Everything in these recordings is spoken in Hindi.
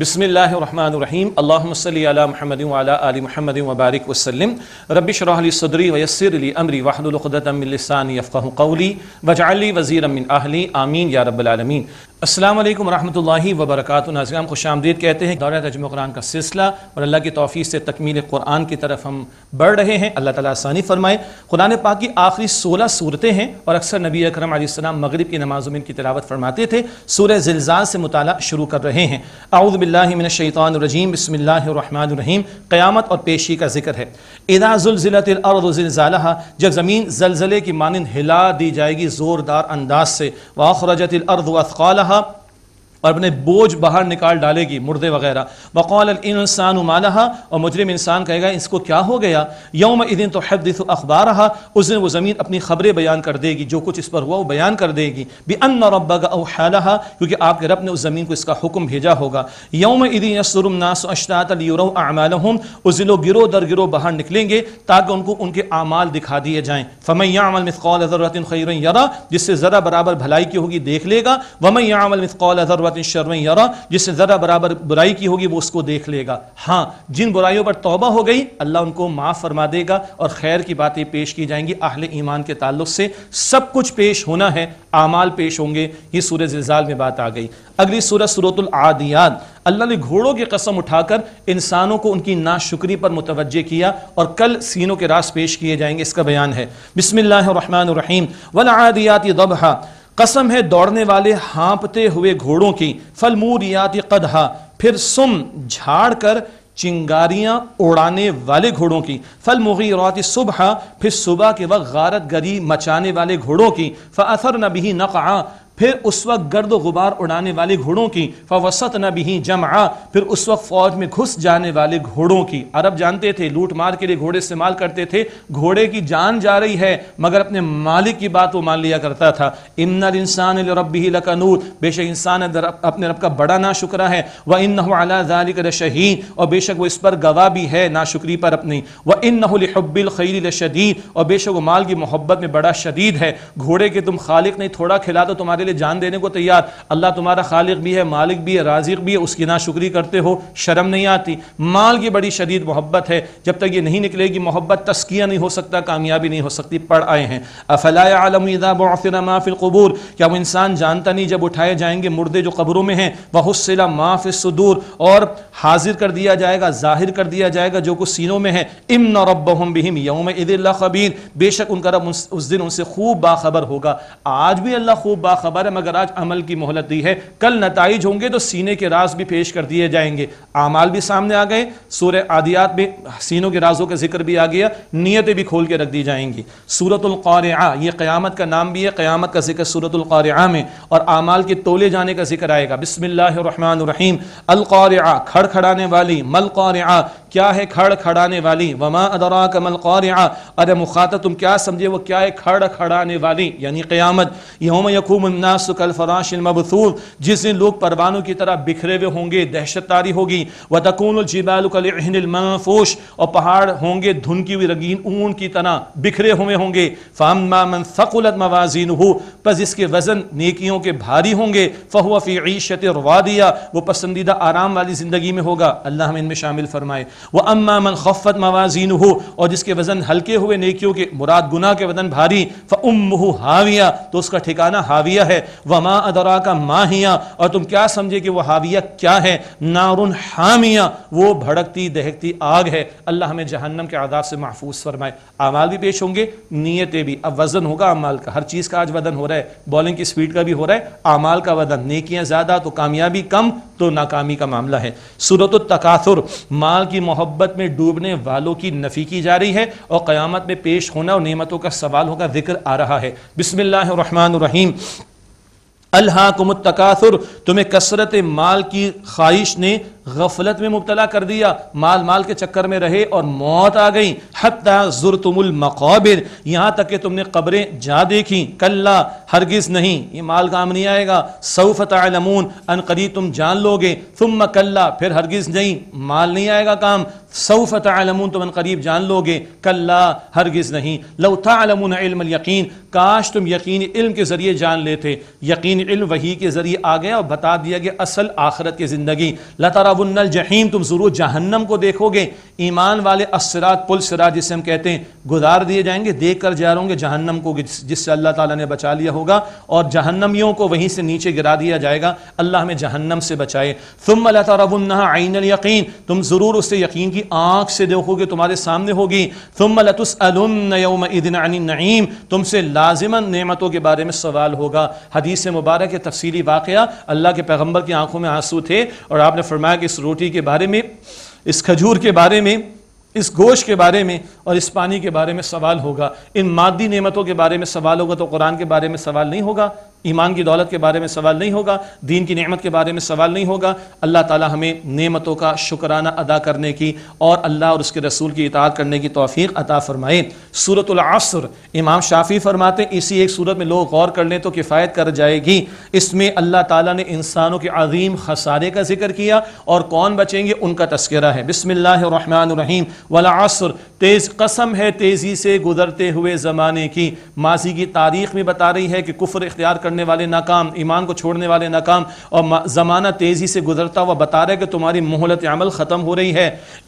बसमीम अल्लाम महमद महमद वबारक वसलम रबिशरली सदरी वयसरली अमरी वाहदुलदातमिलसानी अफ़ा कौली वजाली वज़ी आहली आमीन या रबालमीन असलम वरहमल वबरक नाजराम खुश आमदीद कहते हैं दौरा तजम कुरान का सिलसिला और अल्लाह की तोफ़ी से तकमील कुरान की तरफ हम बढ़ रहे हैं अल्लाह ताला आसानी फरमाए कुरान पाक की आखिरी सोलह सूरतें हैं और अक्सर नबी अकरम आसमाम मगरब की नमाजों में इनकी तिलावत फरमाते थे सूर्य जिलजाल से मुताला शुरू कर रहे हैं आउदबिल्लिमिनशैतरजीम बसमिल्लर रहीम क़्यामत और पेशी का जिक्र है इदाजुलजिलतिलरदिलजाला जब ज़मीन जलजले की मानंद हिला दी जाएगी ज़ोरदार अंदाज से वाखरजतिलरदअाला और अपने बोझ बाहर निकाल डालेगी मुर्दे वगैरह बकौल इंसान उमानहा और मुजरिम इंसान कहेगा इसको क्या हो गया यौम दिन तो हदस अखबार रहा उस दिन वो ज़मीन अपनी खबरें बयान कर देगी जो कुछ इस पर हुआ वो बयान कर देगी भी अन रबा का क्योंकि आपके रब ने उस ज़मीन को इसका हुक्म भेजा होगा यौम दिन यसरुम नास अशरातल उस दिन लोग गिरो दर गिरो बाहर निकलेंगे ताकि उनको उनके आमाल दिखा दिए जाएँ फ़मैयामल मिसकौल ज़रूरत खैर यरा जिससे ज़रा बराबर भलाई की होगी देख लेगा वमैयामल मिसकौल ज़रूरत मरत शर्म यारा जिसने ज़रा बराबर बुराई की होगी वो उसको देख लेगा हाँ जिन बुराइयों पर तोबा हो गई अल्लाह उनको माफ़ फरमा देगा और खैर की बातें पेश की जाएंगी अहल ईमान के ताल्लुक से सब कुछ पेश होना है आमाल पेश होंगे ये सूर्य जिलजाल में बात आ गई अगली सूरत सूरतुल आदियात अल्लाह ने घोड़ों की कसम उठाकर इंसानों को उनकी नाशुक्री पर मुतवजह किया और कल सीनों के रास पेश किए जाएंगे इसका बयान है बिसमीम वल आदियात दबहा कसम है दौड़ने वाले हाँपते हुए घोड़ों की फलमूरियात कदहा फिर सुम झाड़ कर चिंगारियां उड़ाने वाले घोड़ों की फल मुगी सुबह फिर सुबह के वक्त गारत गरी मचाने वाले घोड़ों की असर नबी नक़ा फिर उस वक्त गर्द गुबार उड़ाने वाले घोड़ों की फवसत न भी जमा फिर उस वक्त फौज में घुस जाने वाले घोड़ों की अरब जानते थे लूट मार के लिए घोड़े इस्तेमाल करते थे घोड़े की जान जा रही है मगर अपने मालिक की बात वो मान लिया करता था इन इंसान रबी बेशक इंसान अपने रब का बड़ा ना शुक्रा है वह इन नला शहीद और बेशक वो इस पर गवाह भी है ना शुक्री पर अपनी वह इन नब्बिल खैरी शदीद और बेशक वो माल की मोहब्बत में बड़ा शदीद है घोड़े के तुम खालिक नहीं थोड़ा खिला दो तुम्हारे लिए जान देने को तैयार अल्लाह तुम्हारा खालिक भी है मालिक भी है राजिक भी है उसकी ना शुक्री करते हो शर्म नहीं आती माल की बड़ी शदीद मोहब्बत है जब तक ये नहीं निकलेगी मोहब्बत तस्किया नहीं हो सकता कामयाबी नहीं हो सकती पढ़ आए हैं अफलाफ़िर क्या वो इंसान जानता नहीं जब उठाए जाएंगे मुर्दे जो कब्रों में हैं माफ माफिसदूर और हाजिर कर दिया जाएगा जाहिर कर दिया जाएगा जो कुछ सीनों में है इमन रबहम बिहिम यौम इदिल्ला खबीर बेशक उनका रब उस दिन उनसे खूब बाखबर होगा आज भी अल्लाह खूब बाखबर पर है मगर आज अमल की मोहलत दी है कल नतज होंगे तो सीने के राज भी पेश कर दिए जाएंगे आमाल भी सामने आ गए सूर आदियात में सीनों के राजों का जिक्र भी आ गया नीयतें भी खोल के रख दी जाएंगी आ ये क़्यामत का नाम भी है क़्यामत का जिक्र आ में और आमाल के तोले जाने का जिक्र आएगा बिसमीम खड़ खड़ाने वाली आ क्या है खड़ खड़ाने वाली वमा अदरा कमल कौर आ अरे मुखात तुम क्या समझे वो क्या है खड़ खड़ाने वाली यानी क़्यामत यौम यकूम वन्नासुकल फ़राशिल मबसूर जिस दिन लोग परवानों की तरह बिखरे हुए होंगे दहशत तारी होगी व तकून जिबालफोश और पहाड़ होंगे धुन की हुई रंगीन ऊन की तरह बिखरे हुए होंगे फाम सकुलत मवाजीन हो बस जिसके वज़न नेकियों के भारी होंगे फ़हुआ फ़ी ईशत रवादिया वो पसंदीदा आराम वाली ज़िंदगी में होगा अल्लाह इनमें शामिल फ़रमाए व अम्मा मन खफ़त मवाजीन हो और जिसके वज़न हल्के हुए नेकियों के मुराद गुना के वज़न भारी फ़ उम हाविया तो उसका ठिकाना हाविया है वमा अदरा का माहिया और तुम क्या समझे कि वह हाविया क्या है नारुन हामिया वो भड़कती दहकती आग है अल्लाह हमें जहन्नम के आदाब से महफूज फरमाए अमाल भी पेश होंगे नीयतें भी अब वजन होगा अमाल का हर चीज़ का आज वजन हो रहा है बॉलिंग की स्पीड का भी हो रहा है अमाल का वजन नेकियाँ ज़्यादा तो कामयाबी कम तो नाकामी का मामला है सूरत तकाथुर माल की मोहब्बत में डूबने वालों की नफ़ी की जा रही है और क़यामत में पेश होना और नियमतों का सवाल होगा जिक्र आ रहा है बिसमिल्लर अल्हा कुमत तुम्हें कसरत माल की ख्वाहिश ने गफलत में मुबतला कर दिया माल माल के चक्कर में रहे और मौत आ गई हतर जुरतुमुल मकौबिर यहाँ तक कि तुमने कब्रें जा देखी कल्ला हरगिज नहीं ये माल काम नहीं आएगा सऊफ अन करीब तुम जान लोगे तुम कल्ला फिर हरगिज नहीं माल नहीं आएगा काम सऊफ तमून तुम अनकरीब जान लोगे कल्ला हरगिज नहीं लौथा इल्म यकीन काश तुम यकीन इल्म के ज़रिए जान लेते यकीन इल्म वही के ज़रिए आ गया और बता दिया गया असल आखरत की ज़िंदगी लता तरावन्नल जहीम तुम ज़रूर जहन्नम को देखोगे ईमान वाले असरात पुल सरात जिसे हम कहते हैं गुजार दिए जाएंगे देख कर जा होंगे जहन्नम को जिससे अल्लाह ताला ने बचा लिया होगा और जहन्नमियों को वहीं से नीचे गिरा दिया जाएगा अल्लाह हमें जहन्नम से बचाए तुम अल्लाह तरावन्ना आइन यकीन तुम ज़रूर उससे यकीन की आँख से देखोगे तुम्हारे सामने होगी तुम लतुसम नईम तुमसे लाजमन नेमतों के बारे में सवाल होगा हदीस मुबारक तफसीली वाक़ अल्लाह के पैगम्बर की आंखों में आंसू थे और आपने फरमाया कि इस रोटी के बारे में इस खजूर के बारे में इस गोश्त के बारे में और इस पानी के बारे में सवाल होगा इन मादी नेमतों के बारे में सवाल होगा तो कुरान के बारे में सवाल नहीं होगा ईमान की दौलत के बारे में सवाल नहीं होगा दीन की नेमत के बारे में सवाल नहीं होगा अल्लाह ताला हमें नेमतों का शुक्राना अदा करने की और अल्लाह और उसके रसूल की इतात करने की तोफ़ी अता फ़रमाए सूरत सूरतलासर इमाम शाफी फरमाते इसी एक सूरत में लोग गौर कर लें तो किफ़ायत कर जाएगी इसमें अल्लाह ताला ने इंसानों के अजीम खसारे का जिक्र किया और कौन बचेंगे उनका तस्करा है बिसमीम वलासर तेज़ कसम है तेज़ी से गुजरते हुए ज़माने की माजी की तारीख भी बता रही है कि कुफर इख्तियार कर करने वाले नाकाम ईमान को छोड़ने वाले नाकाम और ज़माना तेज़ी से गुजरता हुआ बता रहे कि तुम्हारी मोहलत अमल ख़त्म हो रही है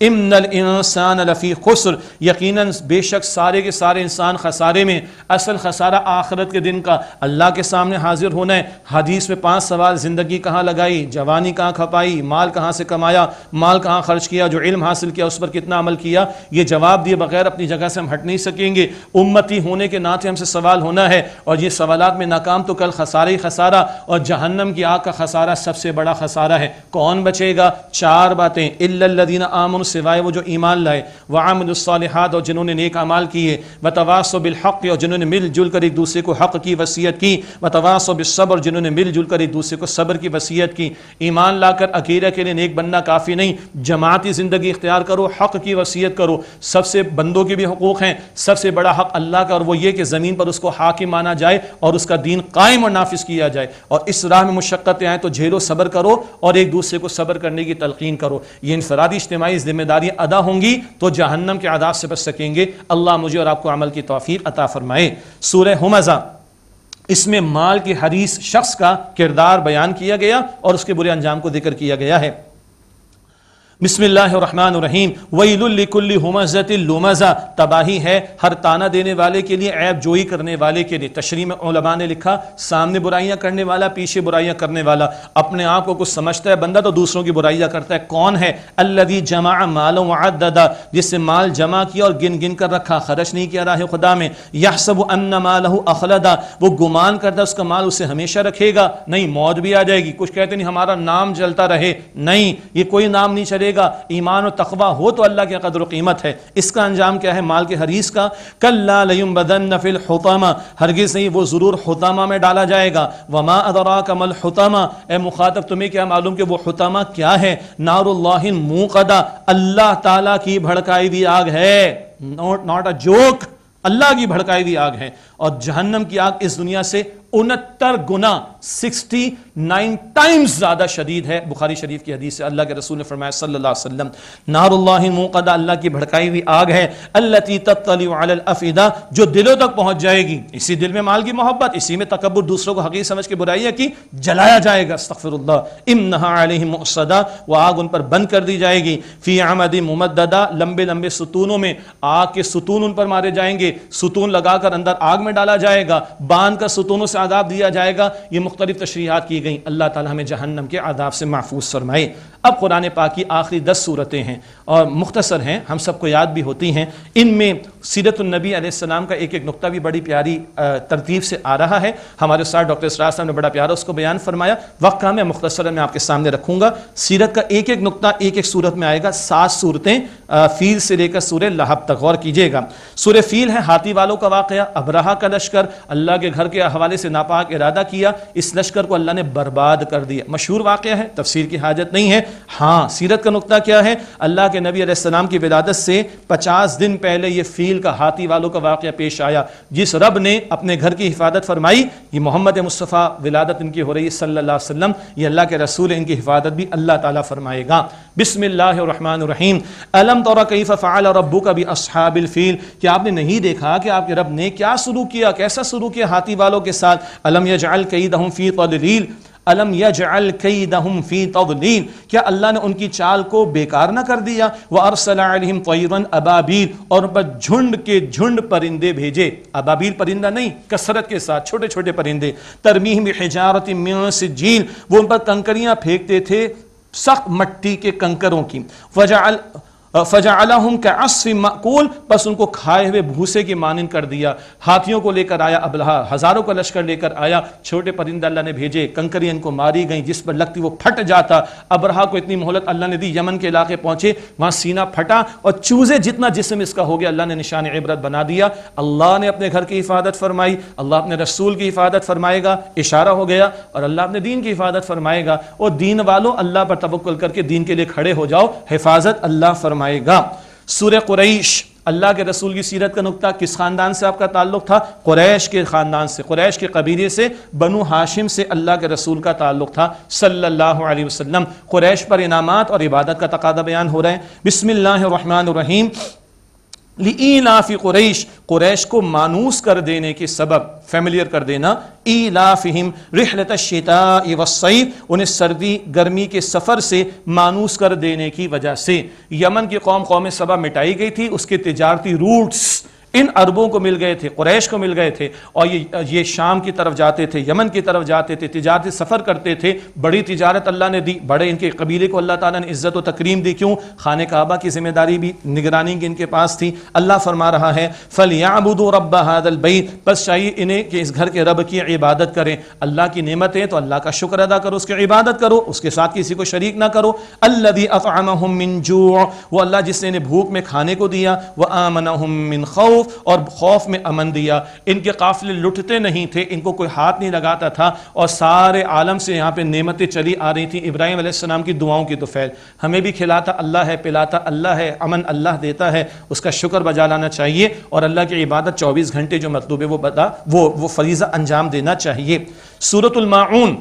इमन इंसान लफ़ी खसर यकीन बेशक सारे के सारे इंसान खसारे में असल खसारा आखरत के दिन का अल्लाह के सामने हाजिर होना है हदीस में पाँच सवाल ज़िंदगी कहाँ लगाई जवानी कहाँ खपाई माल कहाँ से कमाया माल कहाँ खर्च किया जो इल्म हासिल किया उस पर कितना अमल किया ये जवाब दिए बगैर अपनी जगह से हम हट नहीं सकेंगे उम्मती होने के नाते हमसे सवाल होना है और ये सवाल में नाकाम तो कल अकबल खसारा ही खसारा और जहन्नम की आग का खसारा सबसे बड़ा खसारा है कौन बचेगा चार बातें इल्लदीन आमन सिवाय वो जो ईमान लाए व आमदालहत और जिन्होंने नेक अमाल किए बतवास बिलहक और जिन्होंने मिलजुल कर एक दूसरे को हक की वसीयत की बतवास बिसब्र जिन्होंने मिलजुल कर एक दूसरे को सब्र की वसीयत की ईमान लाकर अकेले के लिए नेक बनना काफ़ी नहीं जमाती ज़िंदगी इख्तियार करो हक की वसीयत करो सबसे बंदों के भी हकूक़ हैं सबसे बड़ा हक अल्लाह का और वो ये कि ज़मीन पर उसको हाकिम माना जाए और उसका दीन कायम कायम और नाफिज किया जाए और इस राह में मुशक्क़तें आएँ तो झेलो सब्र करो और एक दूसरे को सब्र करने की तलकिन करो ये इनफरादी इज्तमाही जिम्मेदारियाँ अदा होंगी तो जहन्नम के आदाब से बच सकेंगे अल्लाह मुझे और आपको अमल की तोफ़ी अता फ़रमाए सूर हमज़ा इसमें माल के हरीस शख्स का किरदार बयान किया गया और उसके बुरे अंजाम को जिक्र किया गया है बिसमीम वईलकुल्लुमज़तलुमज़ा तबाही है हर ताना देने वाले के लिए ऐब जोई करने वाले के लिए तशरी में उलमा ने लिखा सामने बुराइयां करने वाला पीछे बुराइयां करने वाला अपने आप को कुछ समझता है बंदा तो दूसरों की बुराइयां करता है कौन है अल्लदी जमा मालों आददा जिससे माल जमा किया और गिन गिन कर रखा खर्च नहीं किया राह खुदा में यह सब अन्न माल अखलदा वो गुमान करता उसका माल उसे हमेशा रखेगा नहीं मौत भी आ जाएगी कुछ कहते नहीं हमारा नाम जलता रहे नहीं ये कोई नाम नहीं चलेगा करेगा ईमान और तकवा हो तो अल्लाह की कदर कीमत है इसका अंजाम क्या है माल के हरीस का कल्ला लयुम बदन नफिल होतामा हरगिज़ नहीं वो ज़रूर होतामा में डाला जाएगा वमा अदरा कमल होतामा ए मुखातब तुम्हें क्या मालूम कि वो होतामा क्या है नारुल्लाहिन मुकदा अल्लाह ताला की भड़काई हुई आग है नॉट नॉट अ जोक अल्लाह की भड़काई हुई आग है और जहन्नम की आग इस दुनिया से उनहत्तर गुना सिक्सटी नाइन टाइम्स ज्यादा शदीद है बुखारी शरीफ की हदीस से अल्लाह के रसूल ने फरमाया सल्लल्लाहु अलैहि वसल्लम नारुल्लाहि मुकदा अल्लाह की भड़काई हुई आग है अल्लती तत्तली अलल अफिदा जो दिलों तक पहुंच जाएगी इसी दिल में माल की मोहब्बत इसी में तकबर दूसरों को हकीक समझ के बुराइयां की जलाया जाएगा अस्तफिरल्ला इमनहा मुसदा वो आग उन पर बंद कर दी जाएगी फी आमदि मुमद्ददा लंबे लंबे सुतूनों में आग के सुतून उन पर मारे जाएंगे सुतून लगाकर अंदर आग में डाला जाएगा बांध कर सुतूनों से आदाब दिया जाएगा ये मुख्तलिफ तशरीहत की गई अल्लाह ताला हमें जहन्नम के आदाब से महफूज फरमाए अब कुरान पाक की आखिरी दस सूरतें हैं और मुख्तसर हैं हम सबको याद भी होती हैं इनमें सीरतनबी आसमाम का एक एक नुकता भी बड़ी प्यारी तरतीब से आ रहा है हमारे साथ डॉक्टर इसराज साहब ने बड़ा प्यारा उसको बयान फरमाया वक्त का मैं मुख्तसर मैं आपके सामने रखूँगा सीरत का एक एक नुकता एक एक सूरत में आएगा सात सूरतें फील से लेकर सूर्य लहब तक गौर कीजिएगा सूर्य फील है हाथी वालों का वाकया अबराहा का लश्कर अल्लाह के घर के हवाले से नापाक इरादा किया इस लश्कर को अल्लाह ने बर्बाद कर दिया मशहूर वाक़ है तफसीर की हाजत नहीं है हाँ सीरत का नुकता क्या है अल्लाह के नबी आसमाम की विदादत से पचास दिन पहले यह फील का हाथी वालों का वाक़ पेश आया जिस रब ने अपने घर की हिफाजत फरमाई ये मोहम्मद मुस्तफ़ा विलादत इनकी हो रही है सल्ला वसलम ये अल्लाह के रसूल इनकी हिफाजत भी अल्लाह ताली फरमाएगा बिस्मिल्लाम अलम तौरा कई फ़ाल और रबू का भी असहाबिल फ़ील क्या आपने नहीं देखा कि आपके रब ने क्या शुरू किया कैसा शुरू किया हाथी वालों के साथ अलम यजअल कईदहुम फी तदलील अलम यजअल कईदहुम फी तदलील क्या अल्लाह ने उनकी चाल को बेकार ना कर दिया वह अरसलाम तयरन अबाबील और बस झुंड के झुंड परिंदे भेजे अबाबील परिंदा नहीं कसरत के साथ छोटे छोटे परिंदे तरमीम हिजारत झील वो उन पर कंकरियाँ फेंकते थे सख्त मट्टी के कंकरों की वजह फ़जाम का असफ़ मकूल बस उनको खाए हुए भूसे की मानन कर दिया हाथियों को लेकर आया अबलहा हज़ारों का लश्कर लेकर आया छोटे परिंदा अल्लाह ने भेजे कंकरियन को मारी गई जिस पर लगती वो फट जाता अबरहा को इतनी मोहलत अल्लाह ने दी यमन के इलाके पहुंचे वहां सीना फटा और चूजे जितना जिसम इसका हो गया अल्लाह ने निशान इबरत बना दिया अल्लाह ने अपने घर की हिफाजत फरमाई अल्लाह अपने रसूल की हिफाजत फरमाएगा इशारा हो गया और अल्लाह अपने दीन की हिफाजत फरमाएगा और दीन वालों अल्लाह पर तवक्ल करके दीन के लिए खड़े हो जाओ हिफाजत अल्लाह फरमाए फरमाएगा सूर्य कुरैश अल्लाह के रसूल की सीरत का नुकता किस ख़ानदान से आपका ताल्लुक था कुरैश के ख़ानदान से कुरैश के कबीले से बनु हाशिम से अल्लाह के रसूल का ताल्लुक था सल्लल्लाहु अलैहि वसल्लम कुरैश पर इनामात और इबादत का तकादा बयान हो रहे हैं बिस्मिल्लाह रहीम लाफी कुरैश कुरैश को मानूस कर देने के सबब फेमिलियर कर देना ई लाफिम रिहलत शेता वसईद उन्हें सर्दी गर्मी के सफ़र से मानूस कर देने की वजह से यमन की कौम कौम सबा मिटाई गई थी उसके तजारती रूट्स इन अरबों को मिल गए थे कुरैश को मिल गए थे और ये ये शाम की तरफ जाते थे यमन की तरफ जाते थे तिजारती सफ़र करते थे बड़ी तिजारत अल्लाह ने दी बड़े इनके कबीले को अल्लाह ताला ने इज़्ज़त व तकरीम दी क्यों खान काबा की जिम्मेदारी भी निगरानी की इनके पास थी अल्लाह फरमा रहा है फल याबुदो रब हादलबई बस चाहिए इन्हें कि इस घर के रब की इबादत करें अल्लाह की नियमतें तो अल्लाह का शुक्र अदा करो उसकी इबादत करो उसके साथ किसी को शरीक ना करो अल्लादी अफ़ाम मिन वो अल्लाह जिसने इन्हें भूख में खाने को दिया वह आमना मिन खौ खौफ और खौफ में अमन दिया इनके काफिले लुटते नहीं थे इनको कोई हाथ नहीं लगाता था और सारे आलम से यहाँ पे नेमतें चली आ रही थी इब्राहिम आसमाम की दुआओं की तोफैल हमें भी खिलाता अल्लाह है पिलाता अल्लाह है अमन अल्लाह देता है उसका शुक्र बजा लाना चाहिए और अल्लाह की इबादत चौबीस घंटे जो मतलूब है वो बता वो वो फरीज़ा अंजाम देना चाहिए सूरतुलमाउन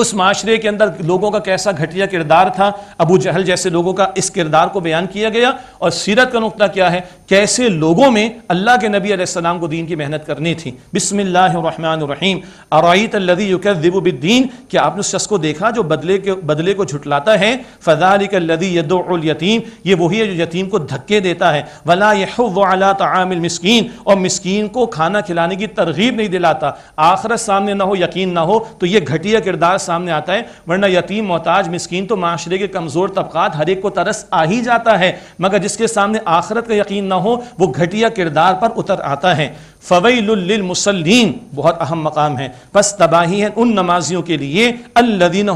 उस माशरे के अंदर लोगों का कैसा घटिया किरदार था अबू जहल जैसे लोगों का इस किरदार को बयान किया गया और सीरत का नुकता क्या है कैसे लोगों में अल्लाह के नबी अलैहिस्सलाम को दीन की मेहनत करनी थी बिस्मिल्लाहिर्रहमानिर्रहीम अराइत लदी क्या आपने उस शख्स को देखा जो बदले के बदले को झुटलाता है फ़जालिक लदी यतीम ये वही है जो यतीम को धक्के देता है वला यहुवला मस्किन मिस्कीन और मिस्कीन को खाना खिलाने की तरगीब नहीं दिलाता आखरत सामने ना हो यकीन ना हो तो यह घटिया किरदार सामने आता है वरना यतीम मोहताज मस्किन तो माशरे के कमज़ोर तबकात हर एक को तरस आ ही जाता है मगर जिसके सामने आखरत का यकीन ना हो वो घटिया किरदार पर उतर आता है फ़वैलमसलिन बहुत अहम मकाम है बस तबाही है उन नमाजियों के लिए अल्लदीन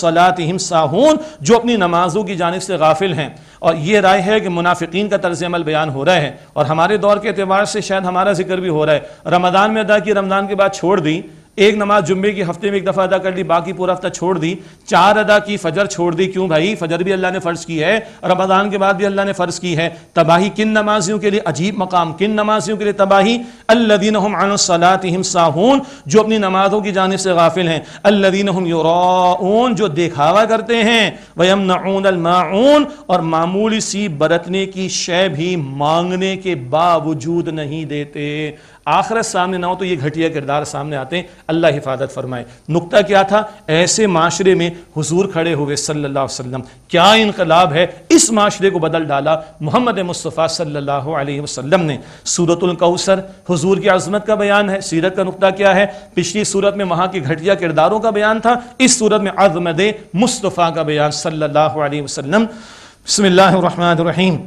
सलातम साहून जो अपनी नमाजों की जानब से गाफिल हैं और ये राय है कि मुनाफिकीन का तर्ज अमल बयान हो रहा है और हमारे दौर के अतबार से शायद हमारा जिक्र भी हो रहा है रमदान में अदा की रमदान के बाद छोड़ दी एक नमाज जुम्मे की हफ्ते में एक दफ़ा अदा कर ली बाकी पूरा हफ्ता छोड़ दी चार अदा की फजर छोड़ दी क्यों भाई फजर भी अल्लाह ने फ़र्ज़ की है रमजान के बाद भी अल्लाह ने फ़र्ज़ की है तबाही किन नमाजियों के लिए अजीब मकाम किन नमाजियों के लिए तबाही अल्लदीन हम साहून जो अपनी नमाजों की जानब से गाफिल हैं अल्लदीन हम जो देखावा करते हैं वयम नमाउन और मामूली सी बरतने की शय भी मांगने के बावजूद नहीं देते आखरत सामने ना हो तो ये घटिया किरदार सामने आते हैं अल्लाह हिफाजत फरमाए नुकता क्या था ऐसे माशरे में हुजूर खड़े हुए सल्लल्लाहु अलैहि वसल्लम क्या इनकलाब है इस माशरे को बदल डाला मोहम्मद मुस्तफ़ा सल्लल्लाहु अलैहि वसल्लम ने सूरतुल कौसर हुजूर की अजमत का बयान है सीरत का नुकता क्या है पिछली सूरत में वहाँ के घटिया किरदारों का बयान था इस सूरत में आज़मद मुस्तफ़ा का बयान सल्लल्लाहु अलैहि वसल्लम बसमिल्लाहिर्रहमानिर्रहीम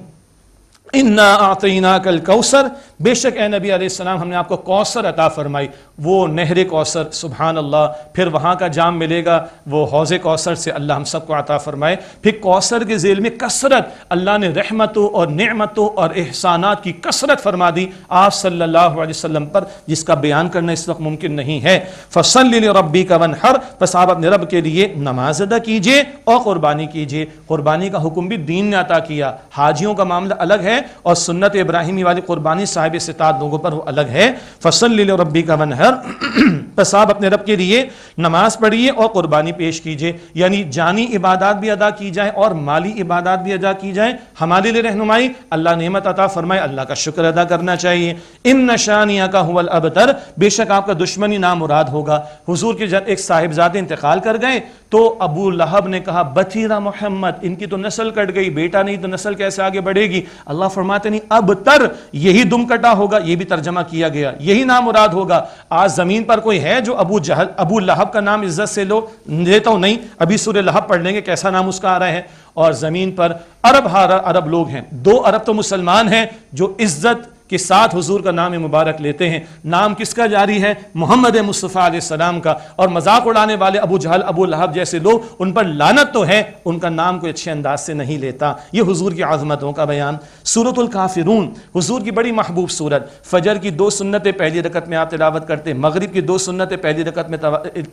इन्ना आतना कल कौसर बेशक ए नबी आसमाम हमने आपको कौसर अता फरमाई वो नहर कौसर सुबहान अल्लाह फिर वहाँ का जाम मिलेगा वो हौज़ कौसर से अल्लाह हम सबको अता फरमाए फिर कौसर के जेल में कसरत अल्लाह ने रहमतों और नमतों और एहसानात की कसरत फरमा दी आप सल्ला वसम पर जिसका बयान करना इस वक्त मुमकिन नहीं है फसल रबी का वन हर बस आप अपने रब के लिए नमाज अदा कीजिए और क़ुरबानी कीजिए क़ुरबानी का हुक्म भी दीन ने अता किया हाजियों का मामला अलग है और सुन्नत इब्राहिमी वाली क़ुरबानी साहिब साहिब सितात लोगों पर वो अलग है फसल ले रबी का वनहर बस आप अपने रब के लिए नमाज पढ़िए और कुर्बानी पेश कीजिए यानी जानी इबादत भी अदा की जाए और माली इबादत भी अदा की जाए हमारे लिए रहनुमाई अल्लाह नेमत अता फरमाए अल्लाह का शुक्र अदा करना चाहिए इन नशानिया का हुल अबतर बेशक आपका दुश्मनी नाम मुराद होगा हुजूर के जब एक साहिबजादे इंतकाल कर गए तो अबू लहब ने कहा बथीरा मोहम्मद इनकी तो नस्ल कट गई बेटा नहीं तो नस्ल कैसे आगे बढ़ेगी अल्लाह फरमाते नहीं अब तर यही दुम कटा होगा यह भी तर्जमा किया गया यही नाम मुराद होगा आज जमीन पर कोई है जो अबू जहल अबू लहब का नाम इज्जत से लो देता तो हूं नहीं अभी सूर्य लहब पढ़ लेंगे कैसा नाम उसका आ रहा है और जमीन पर अरब हारा अरब लोग हैं दो अरब तो मुसलमान हैं जो इज्जत के साथ हुजूर का नाम मुबारक लेते हैं नाम किसका जारी है मोहम्मद मुस्तफ़ा सलाम का और मजाक उड़ाने वाले अबू जहल अबू लहब जैसे लोग उन पर लानत तो है उनका नाम कोई अच्छे अंदाज से नहीं लेता ये हुजूर की आजमतों का बयान सूरतुल काफिरून हुजूर की बड़ी महबूब सूरत फजर की दो सुन्नतें पहली रकत में आप तिलावत करते मगरिब की दो सुन्नतें पहली रकत में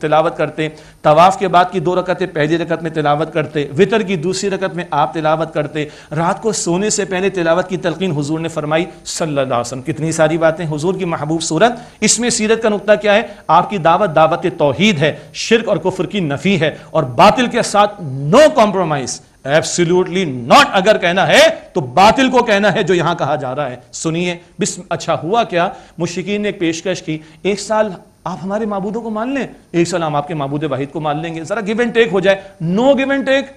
तिलावत करते तवाफ़ के बाद की दो रकतें पहली रकत में तिलावत करते वितर की दूसरी रकत में आप तिलावत करते रात को सोने से पहले तिलावत की तलकिन हजूर ने फरमाई सल्लासम कितनी सारी बातें हजूर की महबूब सूरत इसमें सीरत का नुकता क्या है आपकी दावत दावत तोहहीद है शिरक और कुफर की नफ़ी है और बातिल के साथ नो कॉम्प्रोमाइज़ एब्सोल्युटली नॉट अगर कहना है तो बातिल को कहना है जो यहां कहा जा रहा है सुनिए बिस्म अच्छा हुआ क्या मुशिकीन ने एक पेशकश की एक साल आप हमारे मबूदों को मान लें एक साल हम आपके मबूद वाहिद को मान लेंगे जरा गिव एंड टेक हो जाए no give and take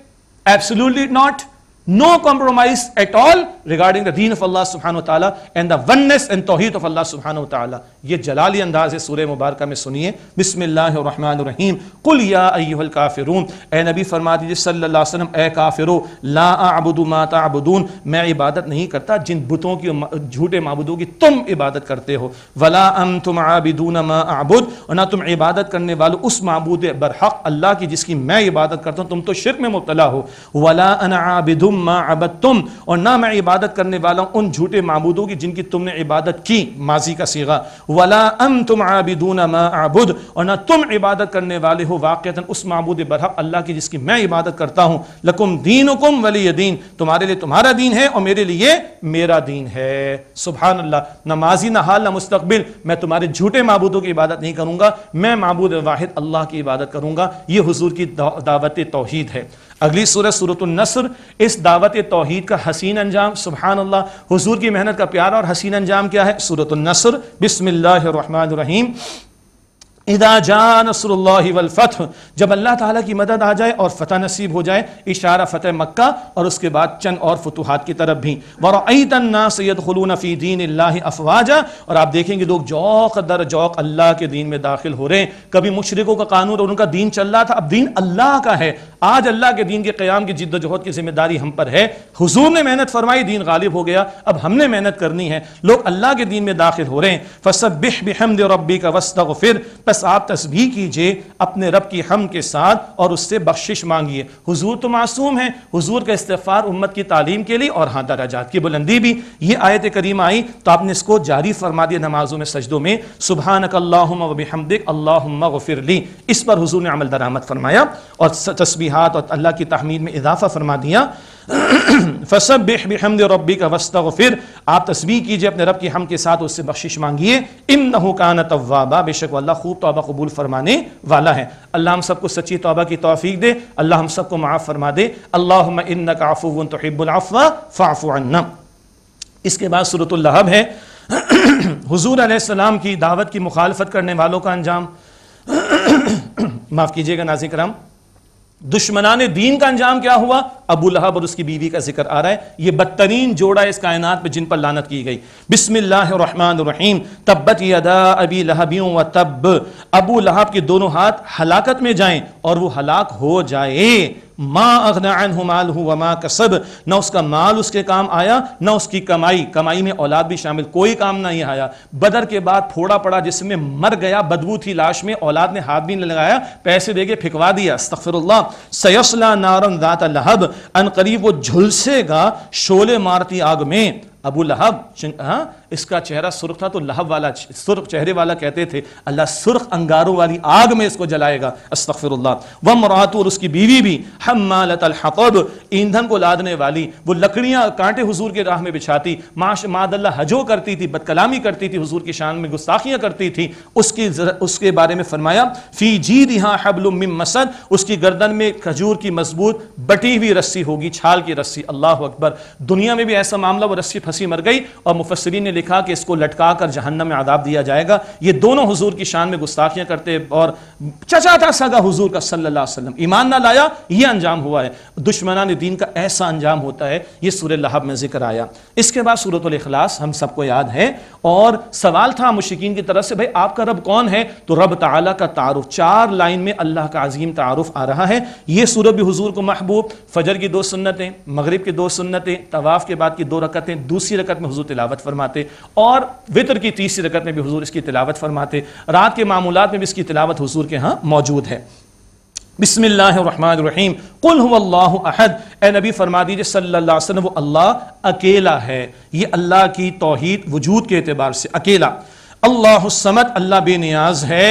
absolutely not no compromise at all regarding the deen of Allah subhanahu wa ta'ala and the oneness and tawheed of Allah subhanahu wa ta'ala. ये जलाली अंदाज है सूर्य मुबारक में सुनिए बिस्मिल्लाहिर्रहमानिर्रहीम कुल या अय्युहल काफिरून ए नबी फरमा दीजिए सल्लल्लाहु अलैहि वसल्लम ए काफिरो ला अबुदु मा तअबुदून मैं इबादत नहीं करता जिन बुतों की झूठे माबूदों की तुम इबादत करते हो वला अंतुम आबिदून मा अबुद और ना तुम इबादत करने वाले उस माबूद बरहक अल्लाह की जिसकी मैं इबादत करता हूँ तुम तो शिरक में मुब्तला हो वला अना आबिदुम तुम माँ अबद तुम और ना मैं इबादत करने वाला हूँ उन झूठे मबूदों की जिनकी तुमने इबादत की माजी का सीगा वला अम तुम आबिदून माँ आबुद और ना तुम इबादत करने वाले हो वाक़ता उस मबूद बरह अल्लाह की जिसकी मैं इबादत करता हूँ लकुम दीन कुम वली दीन तुम्हारे लिए तुम्हारा दीन है और मेरे लिए मेरा दीन है सुबह अल्लाह ना माजी ना हाल ना मुस्तबिल मैं तुम्हारे झूठे मबूदों की इबादत नहीं करूँगा मैं मबूद वाहिद अल्लाह की इबादत करूँगा ये हजूर की दावत तोहद है अगली सूरत सूरत नसर इस दावत तोहहीद का हसीन अंजाम सुबहान अल्लाह हजूर की मेहनत का प्यार और हसीन अंजाम क्या है सूरत नसर रहीम इदा जब अल्लाह ताला की मदद आ जाए और फ़तह नसीब हो जाए इशारा फ़तह मक्का और उसके बाद चंद और फतुहात की तरफ भी वरतना सैद खलून फ़ी दीन अफवाजा और आप देखेंगे लोग जौक दर जौक अल्लाह के दीन में दाखिल हो रहे हैं कभी मुशरकों का कानून और उनका दीन चल रहा था अब दीन अल्लाह का है आज अल्लाह के दीन के क़्याम की जिद्दोजहद की जिम्मेदारी हम पर है हुजूर ने मेहनत फरमाई दीन गालिब हो गया अब हमने मेहनत करनी है लोग अल्लाह के दीन में दाखिल हो रहे हैं फसबिह बिहमद रबी का वस्त फिर बस आप तस्वीर कीजिए अपने रब की हम के साथ और उससे बख्शिश मांगिए हुजूर तो मासूम है हुजूर का इस्तफ़ार उम्मत की तालीम के लिए और हाँ दराजात की बुलंदी भी ये आयत करीम आई तो आपने इसको जारी फरमा दिया नमाजों में सजदों में सुबह नकमदिक अल्लाफिरली इस पर हजूर ने अमल दरामद फरमाया और तस्बीहात और अल्लाह की तहमीद में इजाफा फरमा दिया फसब बेहमद रबी का वस्ता फिर आप तस्वीर कीजिए अपने रब की हम के साथ उससे बख्शिश मांगिए इम नहुकान तवाबा बेशक अल्लाह खूब तोबा कबूल फरमाने वाला है अल्लाह हम सबको सच्ची तोबा की तोफीक दे अल्लाह हम सबको माफ़ फरमा दे अल्लाह इन काफ़ुन तोहिबुल्फ़ा फ़ाफ़ु इसके बाद सूरतलहब है हजूर आसमाम की दावत की मुखालफत करने वालों का अंजाम माफ़ कीजिएगा नाजिक राम दुश्मनान दीन का अंजाम क्या हुआ अबू लहब और उसकी बीवी का जिक्र आ रहा है यह बदतरीन जोड़ा इस कायनात पर जिन पर लानत की गई बिस्मिल्लाहमान तब्बत यदा अबी लहबियों व तब अबू लहब के दोनों हाथ हलाकत में जाएं और वो हलाक हो जाए माँ अगनान माल हूँ का कसब ना उसका माल उसके काम आया ना उसकी कमाई कमाई में औलाद भी शामिल कोई काम नहीं आया बदर के बाद फोड़ा पड़ा जिसमें मर गया बदबू थी लाश में औलाद ने हाथ भी नहीं लगाया पैसे दे के फिकवा दिया सफर सयसला नारन दात लहब करीब वो झुलसेगा शोले मारती आग में अबू लहब इसका चेहरा सुर्ख था तो लहब वाला सुर्ख चेहरे वाला कहते थे अल्लाह सुर्ख अंगारों वाली आग में इसको जलाएगा अस्तफर व मरात और उसकी बीवी भी हम हमालतलब ईंधन को लादने वाली वो लकड़ियाँ कांटे हजूर के राह में बिछाती माश मादल्ला हजो करती थी बदकलामी करती थी हजूर की शान में गुस्ताखियाँ करती थी उसकी उसके बारे में फरमाया फ़ी जी रिहा हबल मसद उसकी गर्दन में खजूर की मजबूत बटी हुई रस्सी होगी छाल की रस्सी अल्लाह अकबर दुनिया में भी ऐसा मामला वो रस्सी फंसी मर गई और मुफसरीन ने लिखा कि इसको लटका कर जहन्नम में आदाब दिया जाएगा ये दोनों हजूर की शान में गुस्ताखियां करते और चचा था सगा हजूर का सल्लाम ईमान ना लाया ये अंजाम हुआ है ने दीन का ऐसा अंजाम होता है ये सूर लहब में जिक्र आया इसके बाद सूरत अखलास हम सबको याद है और सवाल था मुशिकीन की तरफ से भाई आपका रब कौन है तो रब तला का तारुफ चार लाइन में अल्लाह का अजीम तारुफ आ रहा है ये सूरह भी हजूर को महबूब फजर की दो सुन्नतें मगरब की दो सुन्नतें तवाफ़ के बाद की दो रकतें दूसरी रकत में हजूर तिलावत फरमाते पढ़ते और वितर की तीसरी रकत में भी हजूर इसकी तिलावत फरमाते रात के मामूलत में भी इसकी तिलावत हजूर के यहाँ मौजूद है बिसमीम कुल अहद ए नबी फरमा दीजिए सल्ला वसम वो अल्लाह अकेला है ये अल्लाह की तोहद वजूद के अतबार से अकेला अल्लाह समत अल्लाह बेनियाज है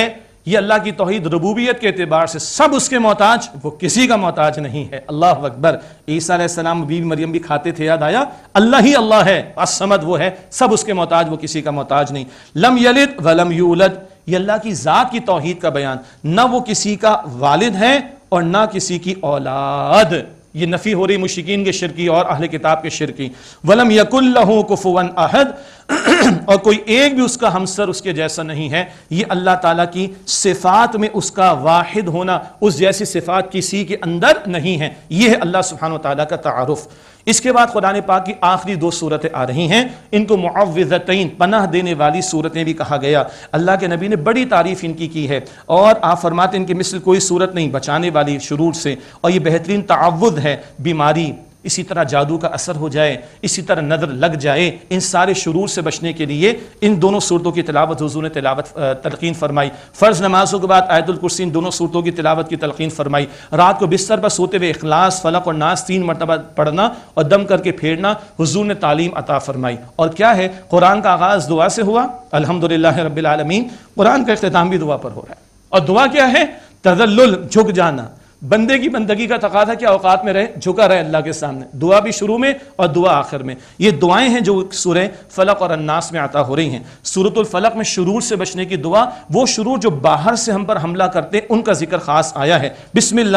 ये अल्लाह की तोहद रबूबियत के अतबार से सब उसके मोहताज वो किसी का मोहताज नहीं है अल्लाह अकबर ईसा सलाम बीबी मरियम भी खाते थे याद आया अल्लाह ही अल्लाह है असमद वो है सब उसके मोहताज वो किसी का मोहताज नहीं लम यलित वलम यूलत ये अल्लाह की ज़ात की तोहद का बयान न वो किसी का वालिद है और ना किसी की औलाद ये नफ़ी हो रही मुशिकीन के शिरकी और अहल किताब के शिरकी वलम यकुल्लहू कुफुवन अहद और कोई एक भी उसका हमसर उसके जैसा नहीं है ये अल्लाह ताला की सिफात में उसका वाहिद होना उस जैसी सिफात किसी के अंदर नहीं है यह है अल्लाह सुबहान तला का तारफ़ इसके बाद खुदा पाक की आखिरी दो सूरतें आ रही हैं इनको मुआवज़तैन पनाह देने वाली सूरतें भी कहा गया अल्लाह के नबी ने बड़ी तारीफ इनकी की है और आप फरमाते इनकी मिसल कोई सूरत नहीं बचाने वाली शुरू से और ये बेहतरीन तावुद है बीमारी इसी तरह जादू का असर हो जाए इसी तरह नजर लग जाए इन सारे शुरू से बचने के लिए इन दोनों सूरतों की तिलावत हजू ने तिलावत तलकिन फरमाई फ़र्ज़ नमाजों के बाद आयतुल कुर्सी इन दोनों सूरतों की तिलावत की तलकिन फरमाई रात को बिस्तर पर सोते हुए अखलास फलक और नाश तीन मरतबा पढ़ना और दम करके फेरना हजू ने तालीम अता फरमाई और क्या है कुरान का आगाज़ दुआ से हुआ अलहमदिल्ला रबालमीन कुरान का अख्ताम भी दुआ पर हो रहा है और दुआ क्या है तजल झुक जाना बंदे की बंदगी का है कि औकात में रहे झुका रहे अल्लाह के सामने दुआ भी शुरू में और दुआ आखिर में ये दुआएं हैं जो सुरह फलक और अन्नास में आता हो रही हैं सूरतुल्फलक में शुरू से बचने की दुआ वो शुरू जो बाहर से हम पर हमला करते हैं उनका जिक्र खास आया है बिसमीम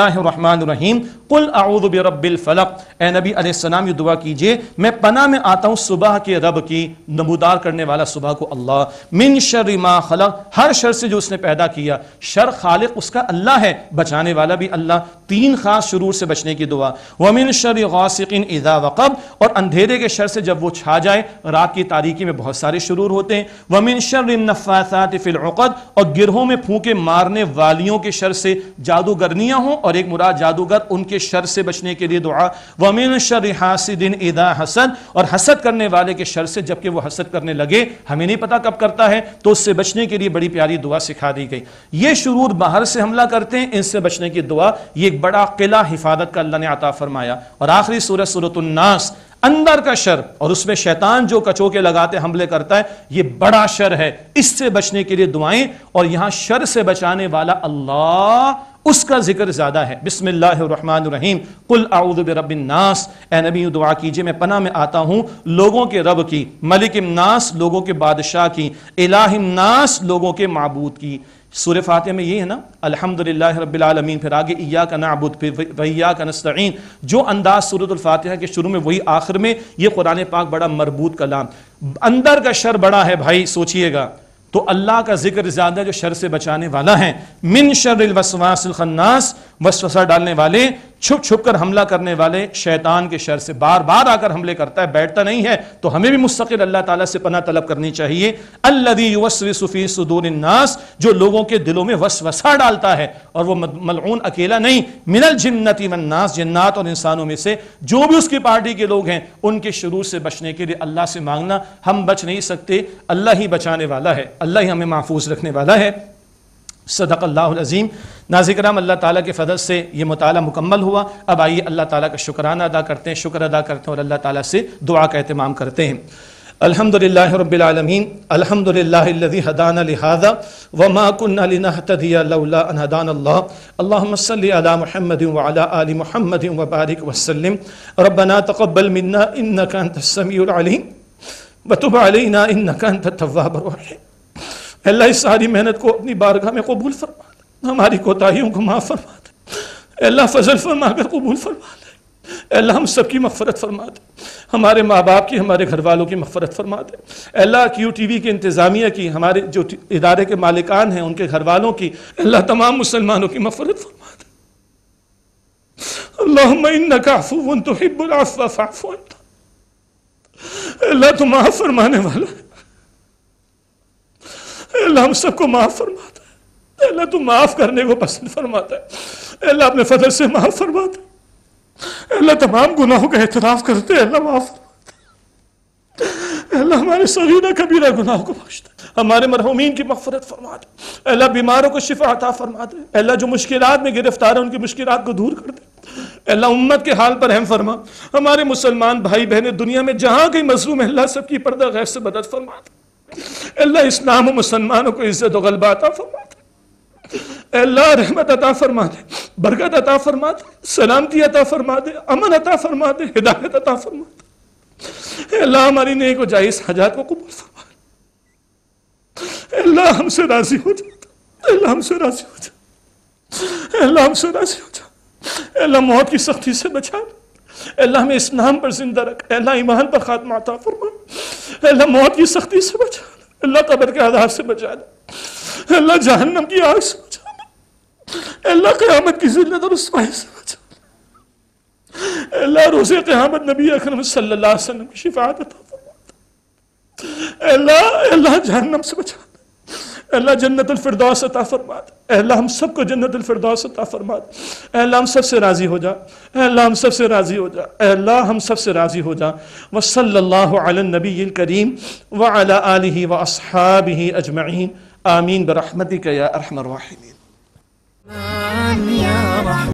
कुल आउदबिलफलक ए नबी अलैहिस्सलाम ये दुआ कीजिए मैं पना में आता हूँ सुबह के रब की नमूदार करने वाला सुबह को अल्लाह मिन शर मा खलक हर शर से जो उसने पैदा किया शर खालिक उसका अल्लाह है बचाने वाला भी अल्लाह करना तीन खास शुरू से बचने की दुआ वमिन शर गौसिन इजा वक़ब और अंधेरे के शर से जब वो छा जाए रात की तारीकी में बहुत सारे शुरू होते हैं वमिन शर नफासात फ़िलौक़द और गिरहों में फूके मारने वालियों के शर से जादूगरनियाँ हों और एक मुराद जादूगर उनके शर से बचने के लिए दुआ वमिन शर हासिदिन इदा हसद और हसद करने वाले के शर से जबकि वह हसद करने लगे हमें नहीं पता कब करता है तो उससे बचने के लिए बड़ी प्यारी दुआ सिखा दी गई ये शुरू बाहर से हमला करते हैं इनसे बचने की दुआ ये एक बड़ा किला हिफाजत का अल्लाह ने अता फरमाया और आखिरी सूरत सूरतनास अंदर का शर और उसमें शैतान जो कचोके लगाते हमले करता है ये बड़ा शर है इससे बचने के लिए दुआएं और यहां शर से बचाने वाला अल्लाह उसका जिक्र ज्यादा है बिस्मिल्लाहमानीम कुल आउदब रबिननास ए नबी दुआ कीजिए मैं पना में आता हूँ लोगों के रब की मलिक इमनास लोगों के बादशाह की इलाहनास लोगों के मबूद की सूर्य फातह में यही है ना अलहमदिल्ला रबालमीन फिर आगे इया का नाबुद फिर वैया का नस्तीन जो अंदाज सूरतफातह के शुरू में वही आखिर में ये कुरान पाक बड़ा मरबूत कलाम अंदर का शर बड़ा है भाई सोचिएगा तो अल्लाह का जिक्र ज्यादा जो शर से बचाने वाला है मिन शर वसवास खन्नास वसवसा डालने वाले छुप छुप कर हमला करने वाले शैतान के शर से बार बार आकर हमले करता है बैठता नहीं है तो हमें भी मुस्तकिल अल्लाह ताला से पना तलब करनी चाहिए अल्लदी युवसफी सुदूरनास जो लोगों के दिलों में वसवसा डालता है और वो मलून अकेला नहीं मिनल जिन्नति वन्नास जन्नात और इंसानों में से जो भी उसकी पार्टी के लोग हैं उनके शुरू से बचने के लिए अल्लाह से मांगना हम बच नहीं सकते अल्लाह ही बचाने वाला है अल्लाह ही हमें महफूज रखने वाला है सदक़ल्लाज़ीम नाजिक्राम अल्लाह ताला के फ़दल से ये मताल मुकम्मल हुआ अब आइए अल्लाह ताला का शुक्राना अदा करते हैं शुक्र अदा करते हैं और अल्लाह ताला से दुआ का अहतमाम करते हैं अलहमदिल्ला अलहमदिल्लाजी हदान लिहाजा वमा कन्नाहतदियादान अल्लाह महमद आल महमद वबारक वसलम रबना तकबल मन्ना इन नकान तस्मी वतुब अलना इन नकान तवाब अल्लाह इस सारी मेहनत को अपनी बारगाह में कबूल फरमा दे हमारी कोताहीियों को माफ़ फरमा दे अल्लाह फजल फरमा कर कबूल फरमा दे अल्लाह हम सब की मफ़रत फरमा दे हमारे माँ बाप की हमारे घर वालों की मफ़रत फरमा दे अल्लाह क्यू टी वी की इंतज़ामिया की हमारे जो इदारे के मालिकान हैं उनके घर वालों की अल्लाह तमाम मुसलमानों की मफ़रत फरमा दे अल्लाह तो हिब्बुल फरमाने वाला है अल्लाह हम सबको माफ़ फरमाता है अल्लाह तू तो माफ़ करने को पसंद फरमाता है अल्लाह अपने फजल से माफ़ फरमाता है अल्लाह तमाम गुनाहों का एतराफ़ करते हैं अल्लाह माफ़ अल्लाह हमारे सगीरा कबीरा गुनाहों को बख्शता हमारे मरहूमिन की मफफरत फरमा दे अल्लाह बीमारों को शिफा अता फरमा दे अल्लाह जो मुश्किल में गिरफ्तार है उनकी मुश्किल को दूर कर दे अल्लाह उम्मत के हाल पर अहम फरमा हमारे मुसलमान भाई बहनें दुनिया में जहाँ कहीं मजलूम है अल्लाह सबकी पर्दा गैर से मदद फरमा दे अल्लाह इस्लाम मुसलमानों को इज्जत और गलबा अता फरमा दे अल्लाह रहमत अता फरमा दे बरकत अता फरमा दे सलामती अता फरमा दे अमन अता फरमा दे हिदायत अता फरमा दे अल्लाह हमारी नेक और जायज़ हजात को कबूल फरमा दे अल्लाह हमसे राजी हो जाता अल्लाह हमसे राजी हो जा अल्लाह हमसे राजी हो जा अल्लाह मौत की सख्ती से बचा अल्लाह हमें इस्लाम पर जिंदा रख अल्लाह ईमान पर खात्मा अता फरमा अल्लाह मौत की सख्ती से बचाना अल्लाह कबर के आधार से बचाना अल्लाह जहन्नम की आग से बचाना अल्लाह क़यामत की जिल्लत और उसमाही से बचाना अल्लाह रोज़े क़यामत नबी अकरम सल्लल्लाहु अलैहि वसल्लम की शिफात अल्लाह अल्लाह जहन्नम से बचाना अल्लाह जन्नतफरदौस अता फरमात अल्लाह हम सबको जन्नतफरदौस अता फरमात अल्लाह हम सबसे राज़ी हो जा अल्लाह हम सबसे राज़ी हो जा अल्लाह हम सबसे राज़ी हो जा वसल्ला नबी करीम व अला आलि व असहाब ही अजमैन आमीन बरहमती का या अरहमर वाहिमीन